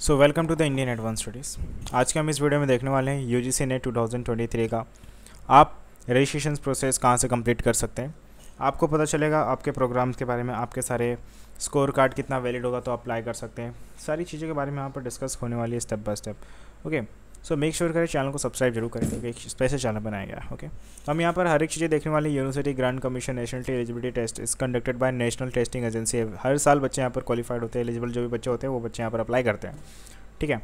So welcome to the Indian advance studies आज के हम इस वीडियो में देखने वाले हैं U G C NET two का आप रजिस्ट्रेशन प्रोसेस कहाँ से कंप्लीट कर सकते हैं आपको पता चलेगा आपके प्रोग्राम्स के बारे में आपके सारे स्कोर कार्ड कितना वैलिड होगा तो अप्लाई कर सकते हैं सारी चीज़ों के बारे में यहाँ पर डिस्कस होने वाली है step by step okay so make sure करें चैनल को सब्सक्राइब जरूर करें क्योंकि एक स्पेशल चैनल बनाया गया ओके okay? तो हम यहाँ पर हर एक चीज़ें देखने वाली university grand commission national eligibility test is conducted by national testing agency हर साल बच्चे यहाँ पर क्वालिफाइड होते हैं एलिजिबल जो भी बच्चे होते हैं वो बच्चे यहाँ पर अप्लाई करते हैं ठीक है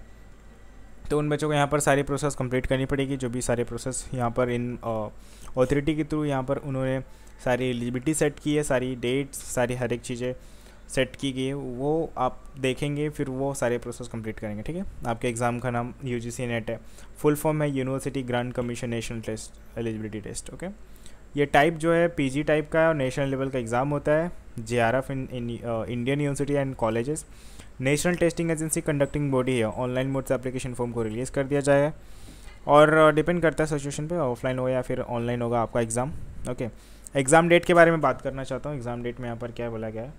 तो उन बच्चों को यहाँ पर सारी प्रोसेस कंप्लीट करनी पड़ेगी जो भी सारे प्रोसेस यहाँ पर इन ऑथोरिटी के थ्रू यहाँ पर उन्होंने सारी एलिजिबिलिटी सेट की है सारी डेट्स सारी हर एक चीज़ें सेट की गई है वो आप देखेंगे फिर वो सारे प्रोसेस कंप्लीट करेंगे ठीक है आपके एग्ज़ाम का नाम यू जी नेट है फुल फॉर्म है university grand commission national test eligibility test okay ये टाइप जो है जी टाइप का है और नेशनल लेवल का एग्ज़ाम होता है J R F in Indian university and colleges national testing agency conducting body है ऑनलाइन मोड से अप्लीकेशन फॉर्म को रिलीज़ कर दिया जाएगा और डिपेंड uh, करता है सिचुएशन पे ऑफलाइन हो या फिर ऑनलाइन होगा आपका एग्ज़ाम ओके एग्ज़ाम डेट के बारे में बात करना चाहता हूँ एग्ज़ाम डेट में यहाँ पर क्या बोला गया है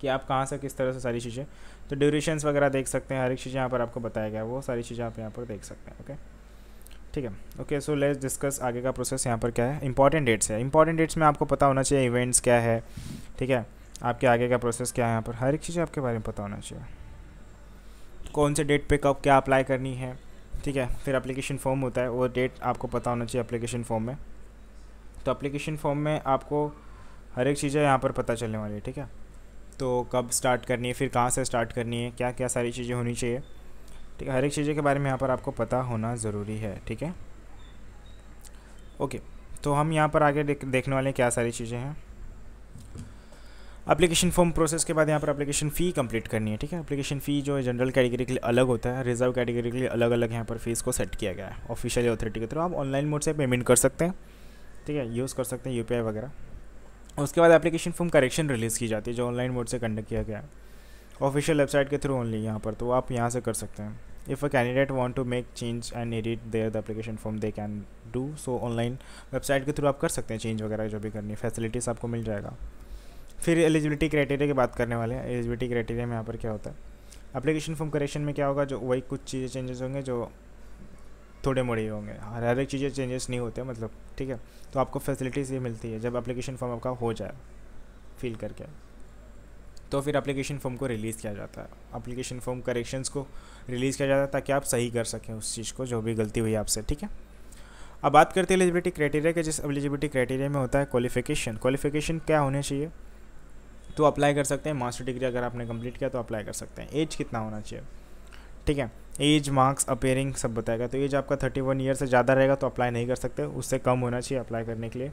कि आप कहाँ से किस तरह से सारी चीज़ें तो ड्यूरेशंस वगैरह देख सकते हैं हर एक चीज़ें यहाँ पर आपको बताया गया वो सारी चीज़ें आप यहाँ पर देख सकते हैं ओके ठीक है ओके सो लेट्स डिस्कस आगे का प्रोसेस यहाँ पर क्या है इंपॉर्टेंट डेट्स है इंपॉर्टेंट डेट्स में आपको पता होना चाहिए इवेंट्स क्या है ठीक है आपके आगे का प्रोसेस क्या है यहाँ पर हर एक चीज़ आपके बारे में पता होना चाहिए कौन से डेट पे कब क्या अप्लाई करनी है ठीक है फिर अप्लीकेशन फॉर्म होता है वो डेट आपको पता होना चाहिए अप्लीकेशन फॉर्म में तो अप्लीकेशन फॉर्म में आपको हर एक चीज़ें यहाँ पर पता चलने वाली है ठीक है तो कब स्टार्ट करनी है फिर कहाँ से स्टार्ट करनी है क्या क्या सारी चीज़ें होनी चाहिए ठीक है हर एक चीज़ें के बारे में यहाँ पर आपको पता होना ज़रूरी है ठीक है ओके तो हम यहाँ पर आगे देख, देखने वाले क्या सारी चीज़ें हैं अप्लीकेशन फॉर्म प्रोसेस के बाद यहाँ पर अप्लीकेशन फ़ी कंप्लीट करनी है ठीक है अप्लीकेशन फ़ी जो है जनरल कैटेगरी के लिए अलग होता है रिजर्व कैटेगरी के लिए अलग अलग यहाँ पर फीस को सेट किया गया है ऑफिशियल अथॉरिटी के थ्रू आप ऑनलाइन मोड से पेमेंट कर सकते हैं ठीक है यूज़ कर सकते हैं यू वगैरह उसके बाद एप्लीकेशन फॉर्म करेक्शन रिलीज़ की जाती है जो ऑनलाइन मोड से कंडक्ट किया गया है ऑफिशियल वेबसाइट के थ्रू ओनली यहाँ पर तो आप यहाँ से कर सकते हैं if a candidate want to make change and edit there the application form they can do so online website के थ्रू आप कर सकते हैं चेंज वगैरह जो भी करनी है फैसिलिटीज़ आपको मिल जाएगा फिर एलिजिबिलिटी क्राइटेरिया की बात करने वाले हैं एलिजिबिलिटी क्राइटेरिया में यहाँ पर क्या होता है एप्लीकेशन फॉर्म करेक्शन में क्या होगा जो वही कुछ चीज़ें चेंजेस होंगे जो थोड़े मोड़े ही होंगे हर हर एक चीज़ें चेंजेस नहीं होते मतलब ठीक है तो आपको फैसिलिटीज़ ये मिलती है जब एप्लीकेशन फॉर्म आपका हो जाए फिल करके तो फिर एप्लीकेशन फॉर्म को रिलीज़ किया जाता है एप्लीकेशन फॉर्म करेक्शंस को रिलीज़ किया जाता है ताकि आप सही कर सकें उस चीज़ को जो भी गलती हुई आपसे ठीक है अब बात करते हैं एलिजिबिलिटी क्राइटेरिया के जिस एलिजिबिलिटी क्राइटेरिया में होता है क्वालिफिकेशन क्वालिफिकेशन क्या होने चाहिए तो अप्लाई कर सकते हैं मास्टर डिग्री अगर आपने कंप्लीट किया तो अप्लाई कर सकते हैं एज कितना होना चाहिए ठीक है एज मार्क्स अपेयरिंग सब बताएगा तो एज आपका थर्टी वन ईयर से ज़्यादा रहेगा तो अप्लाई नहीं कर सकते उससे कम होना चाहिए अप्लाई करने के लिए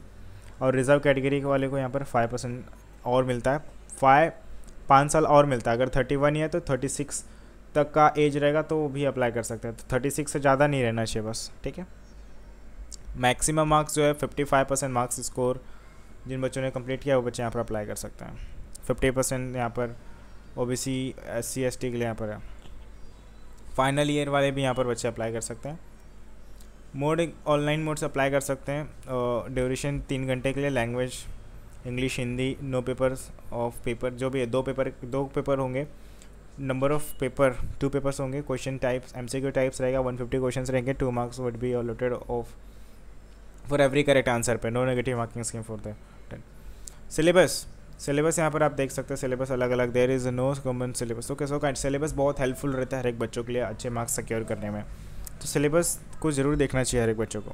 और रिजर्व कैटेगरी के वाले को यहाँ पर फाइव परसेंट और मिलता है फाइव पाँच साल और मिलता है अगर थर्टी वन ईयर तो थर्टी सिक्स तक का एज रहेगा तो वो भी अप्लाई कर सकते हैं तो थर्टी सिक्स से ज़्यादा नहीं रहना चाहिए बस ठीक है मैक्सिमम मार्क्स जो है fifty five percent marks score जिन बच्चों ने कंप्लीट किया वो बच्चे यहाँ पर अप्लाई कर सकते हैं फिफ्टी परसेंट यहाँ पर O B C S C S T के लिए यहाँ पर है फाइनल ईयर वाले भी यहाँ पर बच्चे अप्लाई कर सकते हैं मोड ऑनलाइन मोड्स अप्लाई कर सकते हैं ड्यूरेशन तीन घंटे के लिए language English Hindi no papers of paper जो भी है दो पेपर दो पेपर होंगे number of paper two papers होंगे question types M C Q types रहेगा वन फिफ्टी क्वेश्चन रहेंगे two marks would be allotted of for every correct answer पे no negative marking scheme for the syllabus syllabus यहाँ पर आप देख सकते हैं सिलेबस अलग अलग there is no common syllabus okay so कैंड सिलेबस बहुत हेल्पफुल रहता है हर एक बच्चों के लिए अच्छे मार्क्स सिक्योर करने में तो सिलेबस को ज़रूर देखना चाहिए हर एक बच्चों को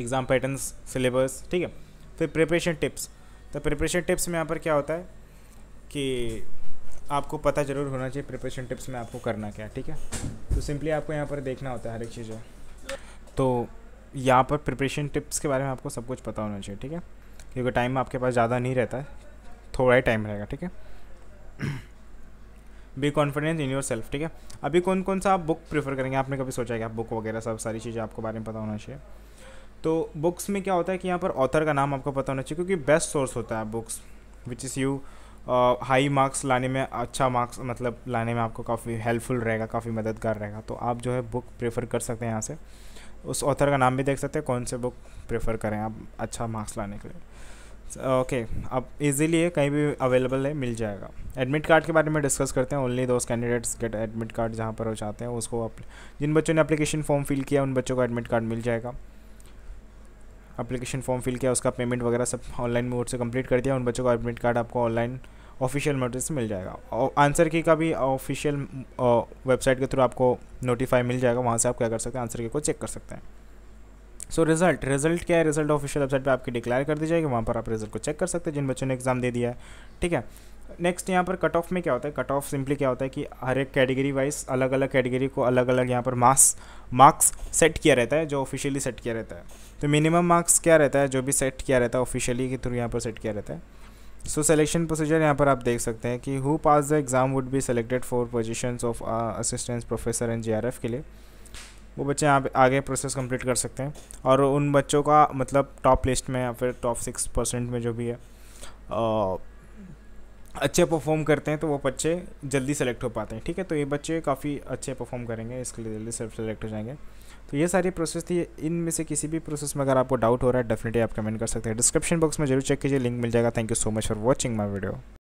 एग्ज़ाम पैटर्न सिलेबस ठीक है फिर प्रिपरेशन टिप्स तो प्रिपरेशन टिप्स में यहाँ पर क्या होता है कि आपको पता ज़रूर होना चाहिए प्रिपरेशन टिप्स में आपको करना क्या ठीक है तो सिंपली आपको यहाँ पर देखना होता है हर एक चीज़ तो यहाँ पर प्रिपरेशन टिप्स के बारे में आपको सब कुछ पता होना चाहिए ठीक है क्योंकि टाइम आपके पास ज़्यादा नहीं रहता है थोड़ा ही टाइम रहेगा ठीक है be confidence in yourself ठीक है अभी कौन कौन सा आप बुक प्रीफ़र करेंगे आपने कभी सोचा है कि आप बुक वगैरह सब सारी चीज़ें आपको बारे में पता होना चाहिए तो बुक्स में क्या होता है कि यहाँ पर ऑथर का नाम आपको पता होना चाहिए क्योंकि बेस्ट सोर्स होता है books which is you high marks लाने में अच्छा मार्क्स मतलब लाने में आपको काफ़ी हेल्पफुल रहेगा काफ़ी मददगार रहेगा तो आप जो है बुक प्रेफर कर सकते हैं यहाँ से उस ऑथर का नाम भी देख सकते हैं कौन से बुक प्रेफर करें आप अच्छा मार्क्स लाने के लिए ओके अब इजीली है कहीं भी अवेलेबल है मिल जाएगा एडमिट कार्ड के बारे में डिस्कस करते हैं ओनली दोस्त कैंडिडेट्स गेट एडमिट कार्ड जहाँ पर हो चाहते हैं उसको जिन बच्चों ने अप्लीकेशन फॉर्म फिल किया उन बच्चों को एडमिट कार्ड मिल जाएगा अपलीकेशन फॉर्म फिल किया उसका पेमेंट वगैरह सब ऑनलाइन मोड से कंप्लीट कर दिया उन बच्चों को एडमिट कार्ड आपको ऑनलाइन ऑफिशियल नोटिस मिल जाएगा और आंसर की का भी ऑफिशियल वेबसाइट के थ्रू आपको नोटिफाई मिल जाएगा वहाँ से आप क्या कर सकते हैं आंसर की को चेक कर सकते हैं सो रिजल्ट रिजल्ट क्या है रिजल्ट ऑफिशियल वेबसाइट पे आपकी डिक्लेयर कर दी जाएगी वहाँ पर आप रिजल्ट को चेक कर सकते हैं जिन बच्चों ने एग्जाम दे दिया है ठीक है नेक्स्ट यहाँ पर कट ऑफ में क्या होता है कट ऑफ सिंपली क्या होता है कि हर एक कैटेगरी वाइज अलग अलग कैटेगरी को अलग अलग यहाँ पर मार्क्स मार्क्स सेट किया रहता है जो ऑफिशियली सेट किया रहता है तो मिनिमम मार्क्स क्या रहता है जो भी सेट किया रहता है ऑफिशियली के थ्रू यहाँ पर सेट किया रहता है सो सिलेक्शन प्रोसीजर यहाँ पर आप देख सकते हैं कि who pass the exam would be selected for position of assistance professor and JRF के लिए वो बच्चे यहाँ पर आगे प्रोसेस कंप्लीट कर सकते हैं और उन बच्चों का मतलब टॉप लिस्ट में या फिर टॉप सिक्स परसेंट में जो भी है आ, uh, अच्छे परफॉर्म करते हैं तो वो बच्चे जल्दी सेलेक्ट हो पाते हैं ठीक है तो ये बच्चे काफ़ी अच्छे परफॉर्म करेंगे इसके लिए जल्दी सेल्फ सेलेक्ट हो जाएंगे तो ये सारी प्रोसेस थी इनमें से किसी भी प्रोसेस में अगर आपको डाउट हो रहा है डेफिनेटली आप कमेंट कर सकते हैं डिस्क्रिप्शन बॉक्स में जरूर चेक कीजिए लिंक मिल जाएगा thank you so much for watching my video